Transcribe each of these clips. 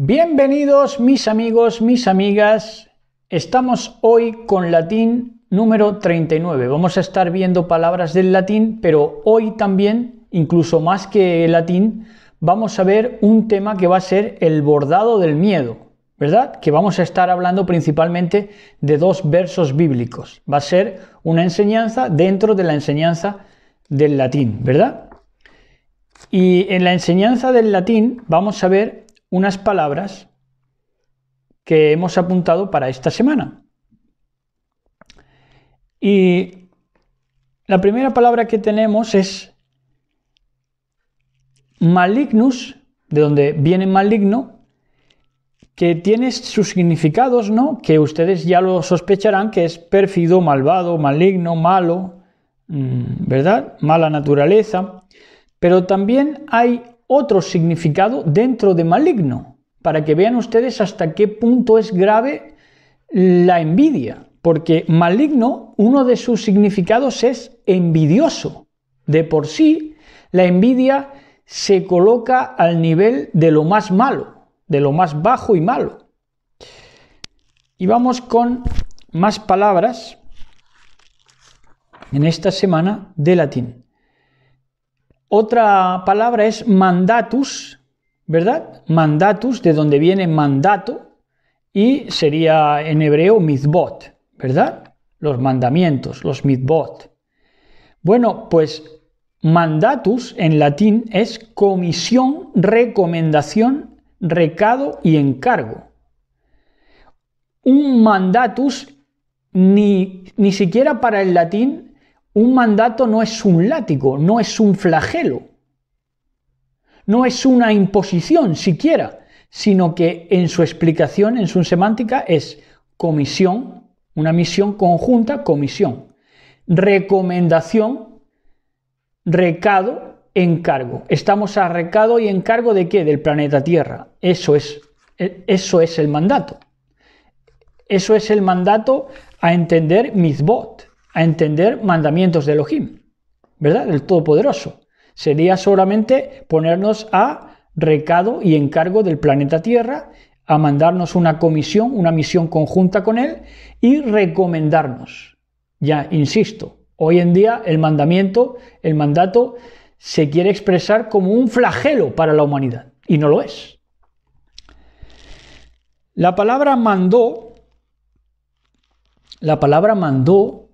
Bienvenidos mis amigos, mis amigas. Estamos hoy con latín número 39. Vamos a estar viendo palabras del latín, pero hoy también, incluso más que el latín, vamos a ver un tema que va a ser el bordado del miedo, ¿verdad? Que vamos a estar hablando principalmente de dos versos bíblicos. Va a ser una enseñanza dentro de la enseñanza del latín, ¿verdad? Y en la enseñanza del latín vamos a ver unas palabras que hemos apuntado para esta semana. Y la primera palabra que tenemos es malignus, de donde viene maligno, que tiene sus significados, ¿no? Que ustedes ya lo sospecharán, que es pérfido, malvado, maligno, malo, mm, ¿verdad? Mala naturaleza. Pero también hay otro significado dentro de maligno, para que vean ustedes hasta qué punto es grave la envidia, porque maligno, uno de sus significados es envidioso. De por sí, la envidia se coloca al nivel de lo más malo, de lo más bajo y malo. Y vamos con más palabras en esta semana de latín. Otra palabra es mandatus, ¿verdad? Mandatus, de donde viene mandato, y sería en hebreo mitzvot, ¿verdad? Los mandamientos, los mitzvot. Bueno, pues mandatus en latín es comisión, recomendación, recado y encargo. Un mandatus ni, ni siquiera para el latín un mandato no es un látigo, no es un flagelo, no es una imposición siquiera, sino que en su explicación, en su semántica, es comisión, una misión conjunta, comisión, recomendación, recado, encargo. Estamos a recado y encargo de qué? Del planeta Tierra. Eso es, eh, eso es el mandato. Eso es el mandato a entender Mizbot a entender mandamientos de Elohim, ¿verdad? Del Todopoderoso. Sería solamente ponernos a recado y encargo del planeta Tierra, a mandarnos una comisión, una misión conjunta con él y recomendarnos. Ya, insisto, hoy en día el mandamiento, el mandato se quiere expresar como un flagelo para la humanidad y no lo es. La palabra mandó, la palabra mandó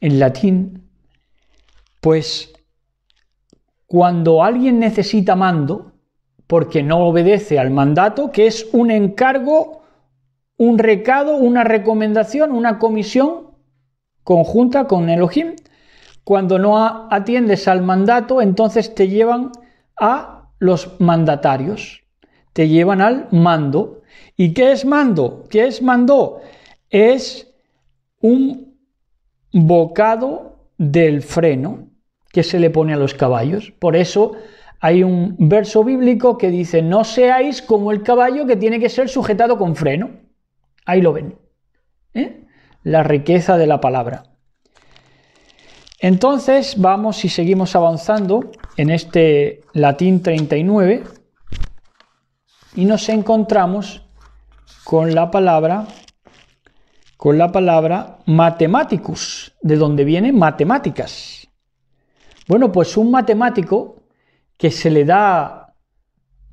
en latín, pues cuando alguien necesita mando, porque no obedece al mandato, que es un encargo, un recado, una recomendación, una comisión conjunta con Elohim, cuando no atiendes al mandato, entonces te llevan a los mandatarios, te llevan al mando. ¿Y qué es mando? ¿Qué es mando? Es un bocado del freno que se le pone a los caballos. Por eso hay un verso bíblico que dice, no seáis como el caballo que tiene que ser sujetado con freno. Ahí lo ven. ¿eh? La riqueza de la palabra. Entonces vamos y seguimos avanzando en este latín 39 y nos encontramos con la palabra con la palabra matemáticos, de donde viene matemáticas. Bueno, pues un matemático que se le da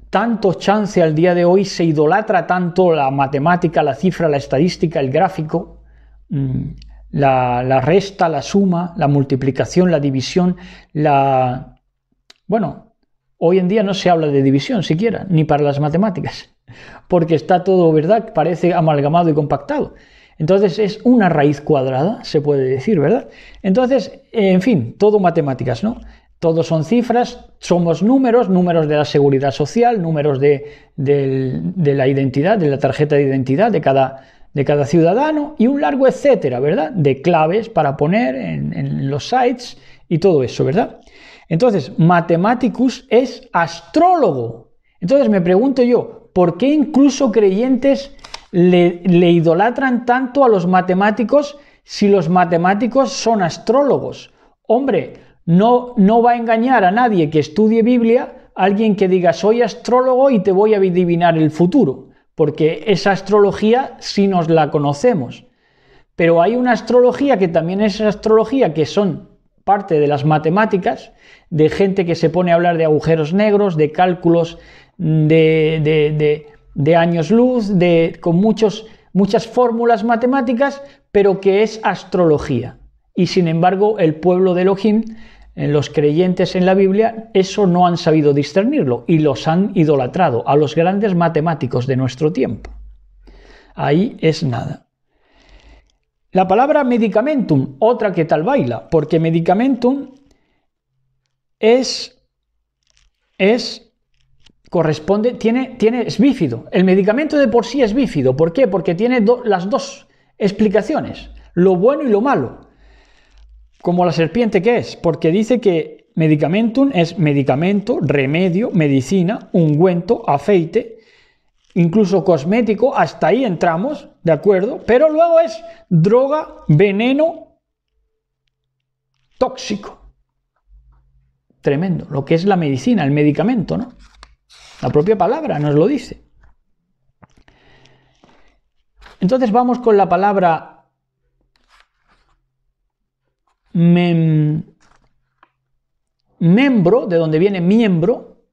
tanto chance al día de hoy, se idolatra tanto la matemática, la cifra, la estadística, el gráfico, mm, la, la resta, la suma, la multiplicación, la división, la... Bueno, hoy en día no se habla de división siquiera, ni para las matemáticas, porque está todo, ¿verdad? Parece amalgamado y compactado. Entonces es una raíz cuadrada, se puede decir, ¿verdad? Entonces, en fin, todo matemáticas, ¿no? Todos son cifras, somos números, números de la seguridad social, números de, la identidad, de la tarjeta de identidad de cada, de cada ciudadano y un largo etcétera, ¿verdad? De claves para poner en, en los sites y todo eso, ¿verdad? Entonces, Mathematicus es astrólogo. Entonces me pregunto yo, ¿por qué incluso creyentes le, idolatran tanto a los matemáticos si los matemáticos son astrólogos. Hombre, no, no va a engañar a nadie que estudie Biblia alguien que diga soy astrólogo y te voy a adivinar el futuro, porque esa astrología sí nos la conocemos. Pero hay una astrología que también es astrología que son parte de las matemáticas, de gente que se pone a hablar de agujeros negros, de cálculos, de, de años luz, de, con muchos, muchas fórmulas matemáticas, pero que es astrología. Y sin embargo, el pueblo de Elohim, eh, los creyentes en la Biblia, eso no han sabido discernirlo y los han idolatrado a los grandes matemáticos de nuestro tiempo. Ahí es nada. La palabra medicamentum, otra que tal baila, porque medicamentum es, es corresponde, tiene, tiene, es bífido. El medicamento de por sí es bífido. ¿Por qué? Porque tiene las dos explicaciones, lo bueno y lo malo. Como la serpiente que es, porque dice que medicamentum es medicamento, remedio, medicina, ungüento, aceite, incluso cosmético, hasta ahí entramos, ¿de acuerdo? Pero luego es droga, veneno, tóxico. Tremendo, lo que es la medicina, el medicamento, ¿no? La propia palabra nos lo dice. Entonces vamos con la palabra mem, membro, de donde viene miembro,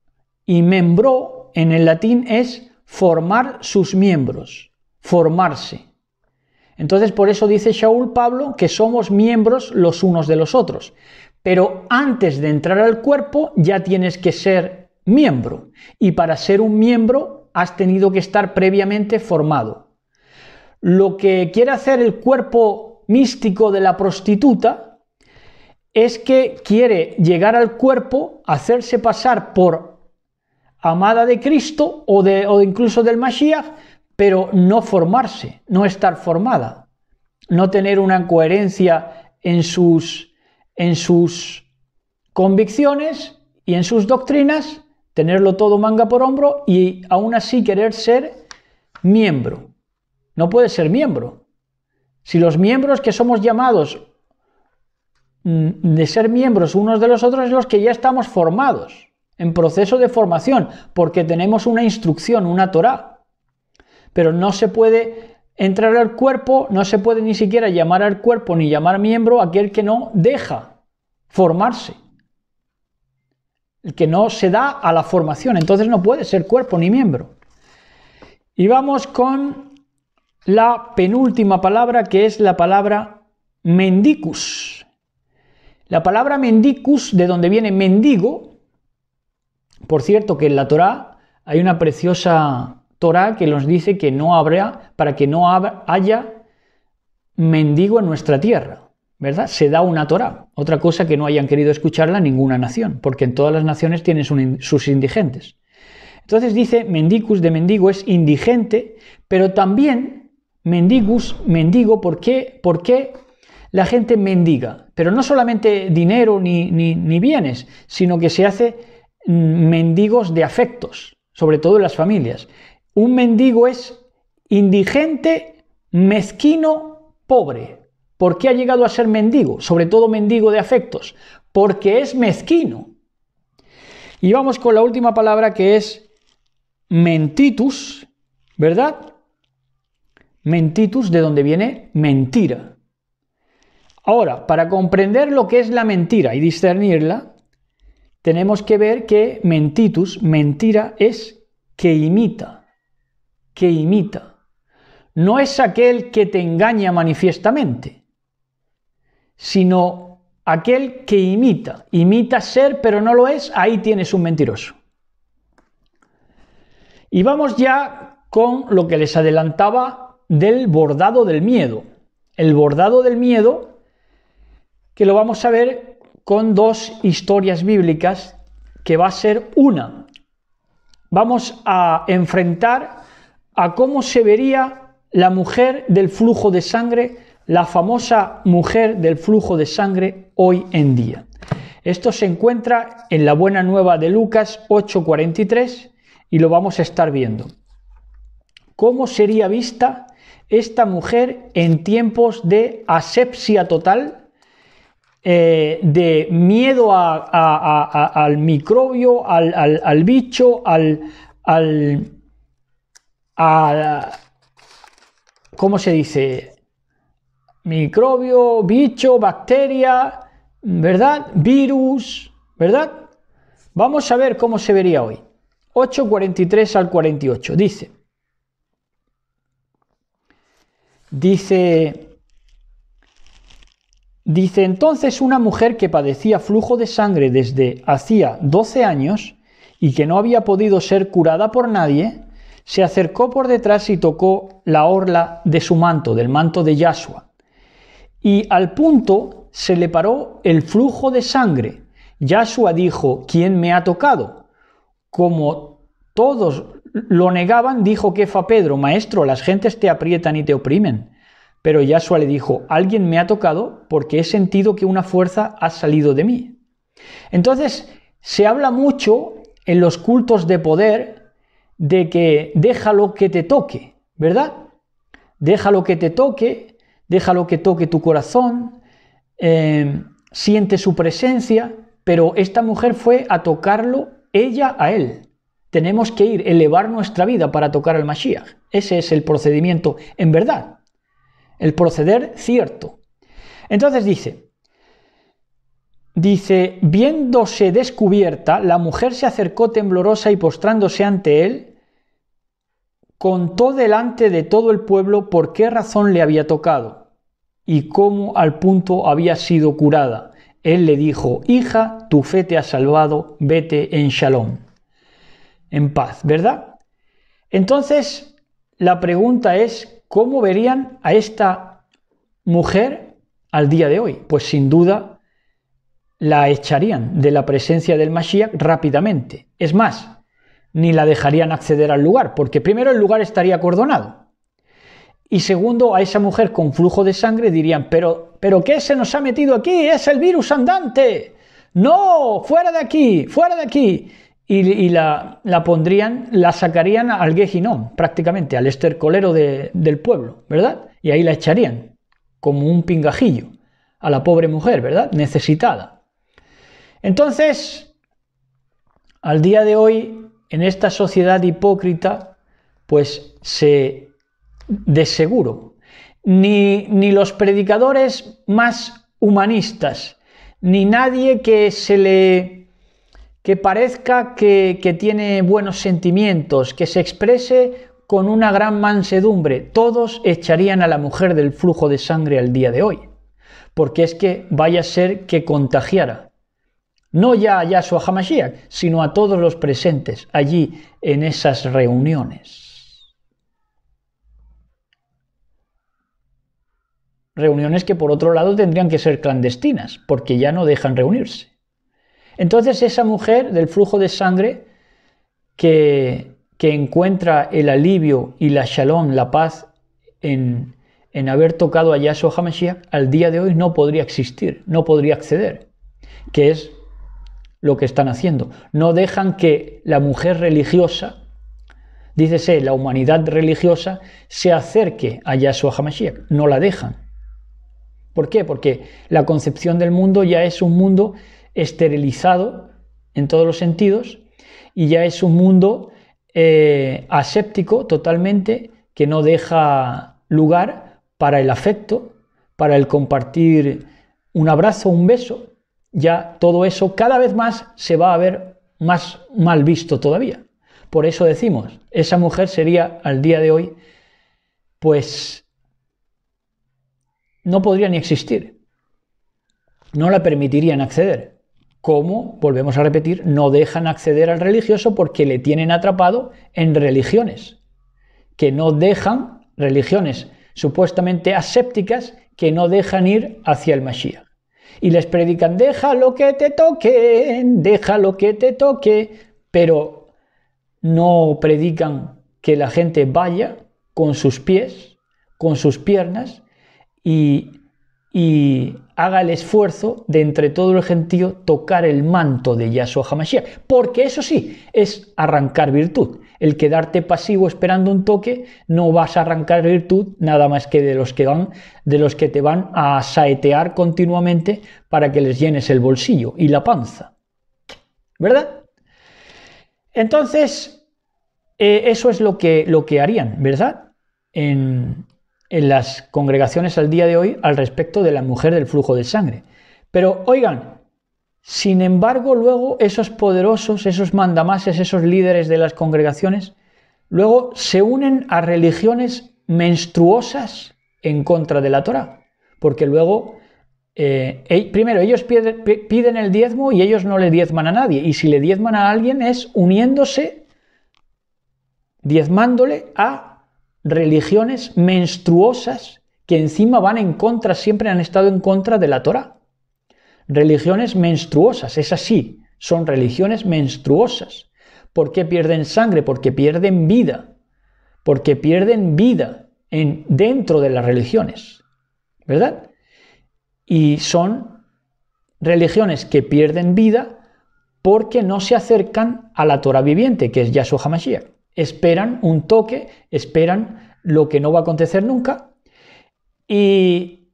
y membro en el latín es formar sus miembros, formarse. Entonces por eso dice Shaul Pablo que somos miembros los unos de los otros. Pero antes de entrar al cuerpo ya tienes que ser miembro. Y para ser un miembro has tenido que estar previamente formado. Lo que quiere hacer el cuerpo místico de la prostituta es que quiere llegar al cuerpo, hacerse pasar por amada de Cristo o, de, o incluso del Mashiach, pero no formarse, no estar formada, no tener una coherencia en sus, en sus convicciones y en sus doctrinas tenerlo todo manga por hombro y aún así querer ser miembro. No puede ser miembro. Si los miembros que somos llamados mm, de ser miembros unos de los otros es los que ya estamos formados, en proceso de formación, porque tenemos una instrucción, una Torah. Pero no se puede entrar al cuerpo, no se puede ni siquiera llamar al cuerpo ni llamar miembro aquel que no deja formarse. El que no se da a la formación, entonces no puede ser cuerpo ni miembro. Y vamos con la penúltima palabra, que es la palabra mendicus. La palabra mendicus, de donde viene mendigo, por cierto que en la Torá hay una preciosa Torá que nos dice que no habrá, para que no haya mendigo en nuestra tierra. ¿verdad? Se da una Torah, otra cosa que no hayan querido escucharla ninguna nación, porque en todas las naciones tienen sus indigentes. Entonces dice, mendicus de mendigo es indigente, pero también mendicus, mendigo, porque la gente mendiga? Pero no solamente dinero ni, ni bienes, sino que se hace mm, mendigos de afectos, sobre todo en las familias. Un mendigo es indigente, mezquino, pobre. ¿Por qué ha llegado a ser mendigo? Sobre todo mendigo de afectos. Porque es mezquino. Y vamos con la última palabra que es mentitus, ¿verdad? Mentitus, de donde viene mentira. Ahora, para comprender lo que es la mentira y discernirla, tenemos que ver que mentitus, mentira, es que imita, que imita. No es aquel que te engaña manifiestamente, sino aquel que imita. Imita ser, pero no lo es, ahí tienes un mentiroso. Y vamos ya con lo que les adelantaba del bordado del miedo. El bordado del miedo, que lo vamos a ver con dos historias bíblicas, que va a ser una. Vamos a enfrentar a cómo se vería la mujer del flujo de sangre la famosa mujer del flujo de sangre hoy en día. Esto se encuentra en la buena nueva de Lucas 8:43 y lo vamos a estar viendo. ¿Cómo sería vista esta mujer en tiempos de asepsia total, eh, de miedo al microbio, al, al, bicho, al, al ¿cómo se dice? microbio, bicho, bacteria, ¿verdad? Virus, ¿verdad? Vamos a ver cómo se vería hoy. 8.43 al 48. Dice, dice, dice entonces una mujer que padecía flujo de sangre desde hacía 12 años y que no había podido ser curada por nadie, se acercó por detrás y tocó la orla de su manto, del manto de Yahshua y al punto se le paró el flujo de sangre. Yahshua dijo, ¿quién me ha tocado? Como todos lo negaban, dijo Kefa Pedro, Maestro, las gentes te aprietan y te oprimen. Pero Yahshua le dijo, alguien me ha tocado porque he sentido que una fuerza ha salido de mí. Entonces, se habla mucho en los cultos de poder de que déjalo que te toque, ¿verdad? Déjalo que te toque déjalo que toque tu corazón, em, siente su presencia, pero esta mujer fue a tocarlo ella a él. Tenemos que ir, elevar nuestra vida para tocar al Mashiach. Ese es el procedimiento en verdad, el proceder cierto. Entonces dice, dice, viéndose descubierta, la mujer se acercó temblorosa y postrándose ante él, contó delante de todo el pueblo por qué razón le había tocado y cómo al punto había sido curada. Él le dijo, hija, tu fe te ha salvado, vete en shalom, en paz, ¿verdad? Entonces, la pregunta es, ¿cómo verían a esta mujer al día de hoy? Pues sin duda la echarían de la presencia del Mashiach rápidamente. Es más, ni la dejarían acceder al lugar, porque primero el lugar estaría acordonado. Y segundo, a esa mujer con flujo de sangre dirían, pero, pero ¿qué se nos ha metido aquí? Es el virus andante. No, fuera de aquí, fuera de aquí. Y, la, pondrían, la sacarían al Gejinón, prácticamente, al estercolero del pueblo, ¿verdad? Y ahí la echarían, como un pingajillo, a la pobre mujer, ¿verdad? Necesitada. Entonces, al día de hoy en esta sociedad hipócrita, pues se, de seguro, ni, ni los predicadores más humanistas, ni nadie que se le que parezca que, que, tiene buenos sentimientos, que se exprese con una gran mansedumbre. Todos echarían a la mujer del flujo de sangre al día de hoy, porque es que vaya a ser que contagiara. No ya a Yahshua HaMashiach, sino a todos los presentes allí en esas reuniones. Reuniones que por otro lado tendrían que ser clandestinas, porque ya no dejan reunirse. Entonces esa mujer del flujo de sangre que, encuentra el alivio y la shalom, la paz en, en haber tocado a Yahshua HaMashiach, al día de hoy no podría existir, no podría acceder, que es lo que están haciendo. No dejan que la mujer religiosa, dícese, la humanidad religiosa, se acerque a Yahshua HaMashiach. No la dejan. ¿Por qué? Porque la concepción del mundo ya es un mundo esterilizado en todos los sentidos y ya es un mundo eh, aséptico totalmente que no deja lugar para el afecto, para el compartir un abrazo, un beso, ya todo eso cada vez más se va a ver más mal visto todavía. Por eso decimos, esa mujer sería al día de hoy, pues no podría ni existir. No la permitirían acceder. Como, volvemos a repetir, no dejan acceder al religioso porque le tienen atrapado en religiones, que no dejan religiones supuestamente asépticas que no dejan ir hacia el Mashiach y les predican, deja lo que te toque, deja lo que te toque, pero no predican que la gente vaya con sus pies, con sus piernas y, y haga el esfuerzo de entre todo el gentío tocar el manto de Yahshua Hamashiach, porque eso sí es arrancar virtud. El quedarte pasivo esperando un toque no vas a arrancar virtud nada más que de los que de los que te van a saetear continuamente para que les llenes el bolsillo y la panza. ¿Verdad? Entonces, eh, eso es lo que, lo que harían, ¿verdad? En, en las congregaciones al día de hoy al respecto de la mujer del flujo de sangre. Pero oigan, sin embargo, luego esos poderosos, esos mandamases, esos líderes de las congregaciones, luego se unen a religiones menstruosas en contra de la Torah, porque luego, eh, primero, ellos piden, piden el diezmo y ellos no le diezman a nadie, y si le diezman a alguien es uniéndose, diezmándole a religiones menstruosas que encima van en contra, siempre han estado en contra de la Torah. Religiones menstruosas, es así, son religiones menstruosas. ¿Por qué pierden sangre? Porque pierden vida, porque pierden vida en, dentro de las religiones, ¿verdad? Y son religiones que pierden vida porque no se acercan a la Torah viviente, que es Yahshua HaMashiach. Esperan un toque, esperan lo que no va a acontecer nunca y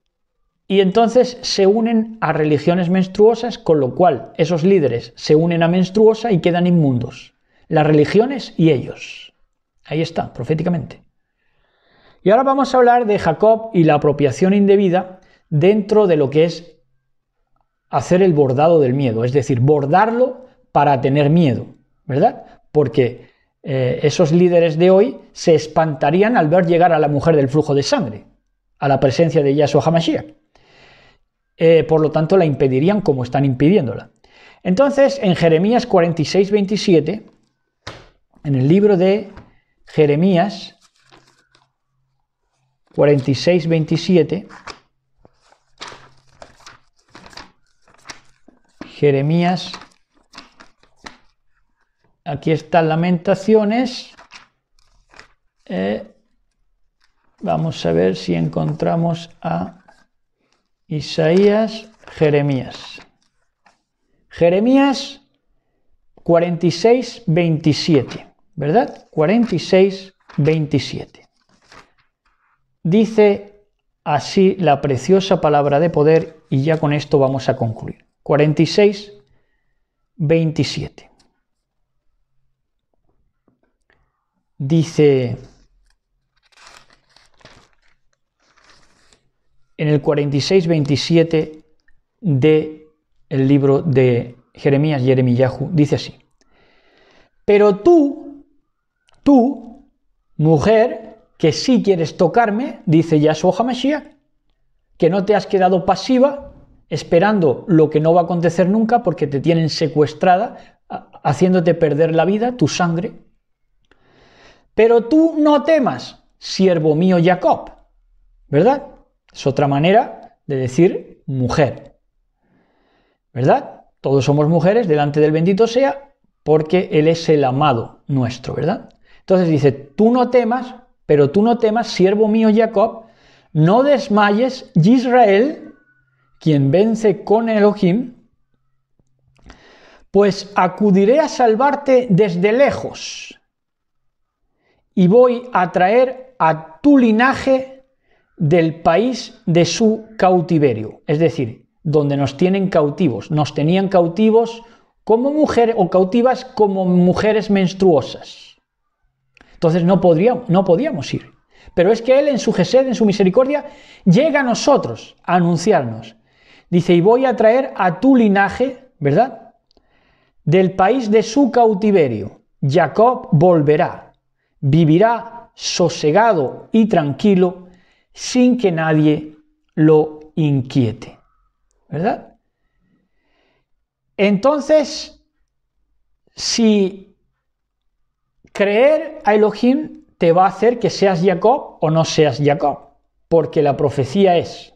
y entonces se unen a religiones menstruosas, con lo cual esos líderes se unen a menstruosa y quedan inmundos. Las religiones y ellos. Ahí está, proféticamente. Y ahora vamos a hablar de Jacob y la apropiación indebida dentro de lo que es hacer el bordado del miedo, es decir, bordarlo para tener miedo, ¿verdad? Porque eh, esos líderes de hoy se espantarían al ver llegar a la mujer del flujo de sangre, a la presencia de Yahshua Hamashiach. Eh, por lo tanto la impedirían como están impidiéndola. Entonces, en Jeremías 46, 27, en el libro de Jeremías 46, 27, Jeremías, aquí están lamentaciones, eh, vamos a ver si encontramos a Isaías, Jeremías. Jeremías 46, 27, ¿verdad? 46, 27. Dice así la preciosa palabra de poder y ya con esto vamos a concluir. 46, 27. Dice... en el 46-27 del libro de Jeremías, Jeremiyahu, dice así. Pero tú, tú, mujer, que sí quieres tocarme, dice Yahshua HaMashiach, que no te has quedado pasiva esperando lo que no va a acontecer nunca porque te tienen secuestrada, haciéndote perder la vida, tu sangre. Pero tú no temas, siervo mío Jacob, ¿verdad? Es otra manera de decir mujer. ¿Verdad? Todos somos mujeres delante del bendito sea porque Él es el amado nuestro, ¿verdad? Entonces dice, tú no temas, pero tú no temas, siervo mío Jacob, no desmayes, Israel, quien vence con Elohim, pues acudiré a salvarte desde lejos y voy a traer a tu linaje del país de su cautiverio, es decir, donde nos tienen cautivos. Nos tenían cautivos como mujeres o cautivas como mujeres menstruosas. Entonces no, podríamos, no podíamos ir. Pero es que Él en su gesed, en su misericordia, llega a nosotros a anunciarnos. Dice, y voy a traer a tu linaje, ¿verdad? Del país de su cautiverio. Jacob volverá, vivirá sosegado y tranquilo sin que nadie lo inquiete. ¿Verdad? Entonces, si creer a Elohim te va a hacer que seas Jacob o no seas Jacob, porque la profecía es,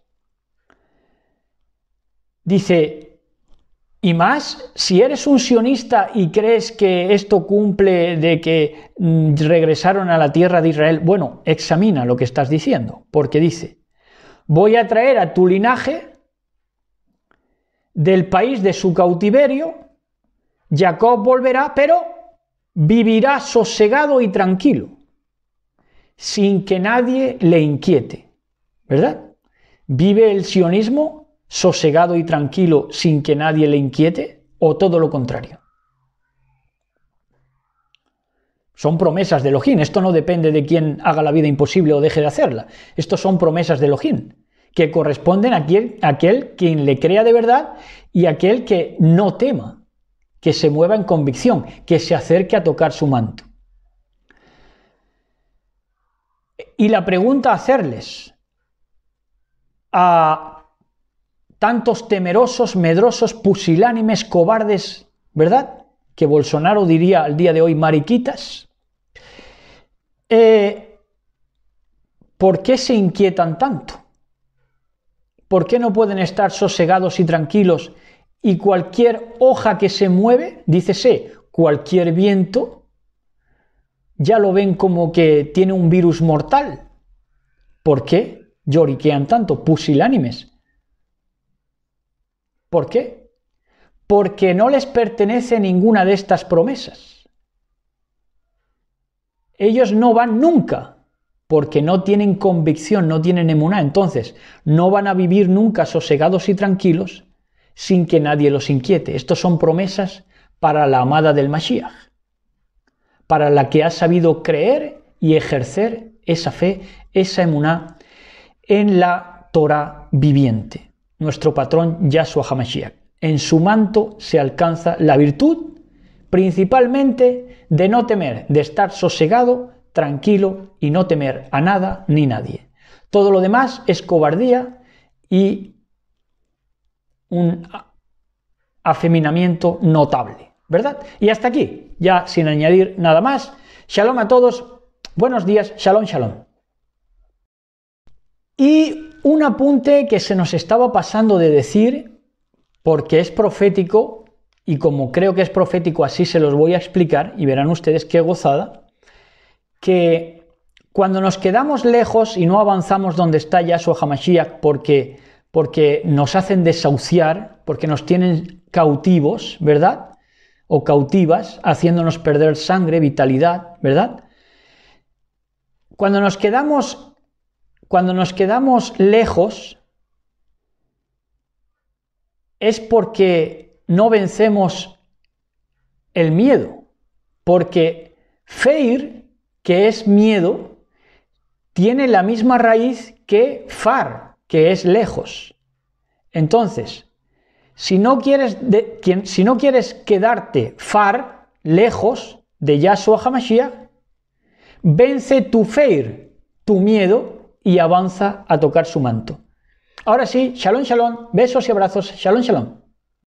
dice, y más, si eres un sionista y crees que esto cumple de que mm, regresaron a la tierra de Israel, bueno, examina lo que estás diciendo, porque dice, voy a traer a tu linaje del país de su cautiverio, Jacob volverá, pero vivirá sosegado y tranquilo, sin que nadie le inquiete, ¿verdad? Vive el sionismo sosegado y tranquilo sin que nadie le inquiete? ¿O todo lo contrario? Son promesas de Elohim. Esto no depende de quien haga la vida imposible o deje de hacerla. Estos son promesas de Elohim que corresponden a aquel, aquel quien le crea de verdad y aquel que no tema, que se mueva en convicción, que se acerque a tocar su manto. Y la pregunta a hacerles a tantos temerosos, medrosos, pusilánimes, cobardes, ¿verdad? Que Bolsonaro diría al día de hoy mariquitas. Eh, ¿Por qué se inquietan tanto? ¿Por qué no pueden estar sosegados y tranquilos? Y cualquier hoja que se mueve, dícese, cualquier viento, ya lo ven como que tiene un virus mortal. ¿Por qué lloriquean tanto, pusilánimes? ¿Por qué? Porque no les pertenece ninguna de estas promesas. Ellos no van nunca porque no tienen convicción, no tienen emuná. Entonces, no van a vivir nunca sosegados y tranquilos sin que nadie los inquiete. Estos son promesas para la amada del Mashiach, para la que ha sabido creer y ejercer esa fe, esa emuná en la Torah viviente nuestro patrón Yahshua HaMashiach. En su manto se alcanza la virtud, principalmente de no temer, de estar sosegado, tranquilo y no temer a nada ni nadie. Todo lo demás es cobardía y un afeminamiento notable, ¿verdad? Y hasta aquí, ya sin añadir nada más. Shalom a todos, buenos días, shalom, shalom. Y un apunte que se nos estaba pasando de decir, porque es profético, y como creo que es profético así se los voy a explicar, y verán ustedes qué gozada, que cuando nos quedamos lejos y no avanzamos donde está su Hamashiach porque, porque nos hacen desahuciar, porque nos tienen cautivos, ¿verdad? O cautivas, haciéndonos perder sangre, vitalidad, ¿verdad? Cuando nos quedamos cuando nos quedamos lejos es porque no vencemos el miedo, porque feir, que es miedo, tiene la misma raíz que far, que es lejos. Entonces, si no quieres, si no quieres quedarte far, lejos de Yahshua HaMashiach, vence tu feir, tu miedo, y avanza a tocar su manto. Ahora sí, shalom, shalom, besos y abrazos, shalom, shalom.